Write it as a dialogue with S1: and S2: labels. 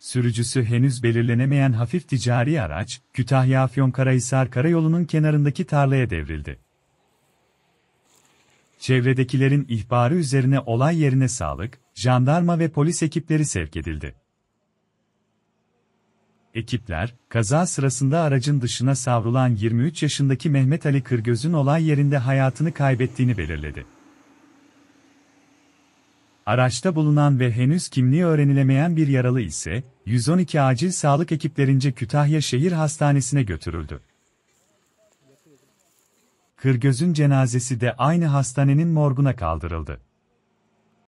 S1: Sürücüsü henüz belirlenemeyen hafif ticari araç, Kütahya-Afyonkarahisar karayolunun kenarındaki tarlaya devrildi. Çevredekilerin ihbarı üzerine olay yerine sağlık, jandarma ve polis ekipleri sevk edildi. Ekipler, kaza sırasında aracın dışına savrulan 23 yaşındaki Mehmet Ali Kırgöz'ün olay yerinde hayatını kaybettiğini belirledi. Araçta bulunan ve henüz kimliği öğrenilemeyen bir yaralı ise 112 acil sağlık ekiplerince Kütahya Şehir Hastanesi'ne götürüldü. Kırgöz'ün cenazesi de aynı hastanenin morguna kaldırıldı.